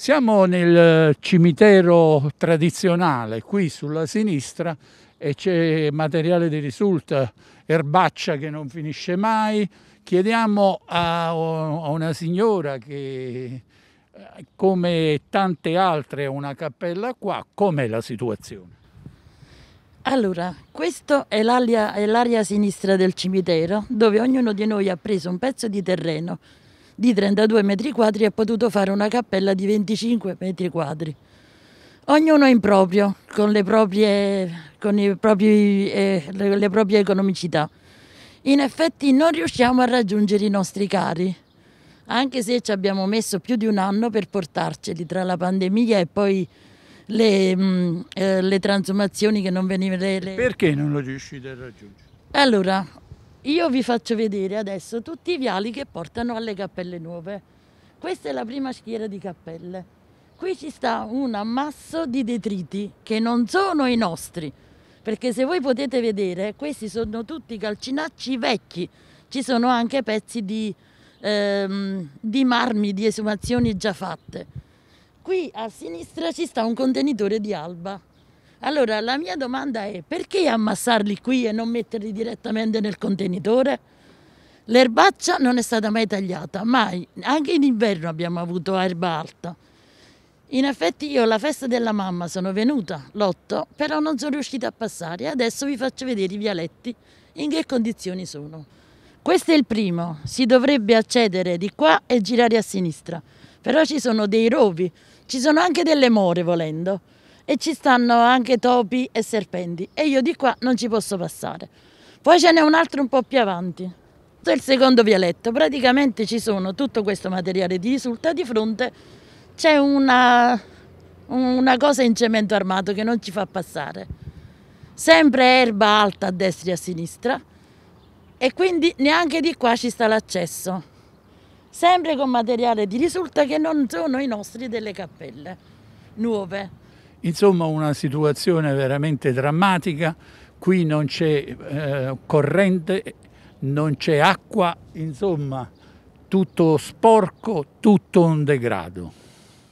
Siamo nel eh, cimitero tradizionale, qui sulla sinistra, e c'è materiale di risulta, erbaccia che non finisce mai. Chiediamo a, a una signora che, eh, come tante altre, ha una cappella qua, com'è la situazione? Allora, questa è l'area sinistra del cimitero, dove ognuno di noi ha preso un pezzo di terreno di 32 metri quadri ha potuto fare una cappella di 25 metri quadri. Ognuno in proprio, con le proprie, con propri, eh, le, le proprie economicità. In effetti non riusciamo a raggiungere i nostri cari, anche se ci abbiamo messo più di un anno per portarceli tra la pandemia e poi le, mh, mm, eh, le transumazioni che non venivano. Le... Perché non lo riuscite a raggiungere? Allora, io vi faccio vedere adesso tutti i viali che portano alle cappelle nuove. Questa è la prima schiera di cappelle. Qui ci sta un ammasso di detriti che non sono i nostri, perché se voi potete vedere questi sono tutti calcinacci vecchi. Ci sono anche pezzi di, ehm, di marmi, di esumazioni già fatte. Qui a sinistra ci sta un contenitore di alba. Allora la mia domanda è perché ammassarli qui e non metterli direttamente nel contenitore? L'erbaccia non è stata mai tagliata, mai. Anche in inverno abbiamo avuto erba alta. In effetti io alla festa della mamma sono venuta lotto, però non sono riuscita a passare. Adesso vi faccio vedere i vialetti in che condizioni sono. Questo è il primo, si dovrebbe accedere di qua e girare a sinistra, però ci sono dei rovi, ci sono anche delle more volendo e ci stanno anche topi e serpenti e io di qua non ci posso passare. Poi ce n'è un altro un po' più avanti, il secondo vialetto, praticamente ci sono tutto questo materiale di risulta, di fronte c'è una, una cosa in cemento armato che non ci fa passare, sempre erba alta a destra e a sinistra e quindi neanche di qua ci sta l'accesso, sempre con materiale di risulta che non sono i nostri delle cappelle nuove. Insomma una situazione veramente drammatica, qui non c'è eh, corrente, non c'è acqua, insomma tutto sporco, tutto un degrado.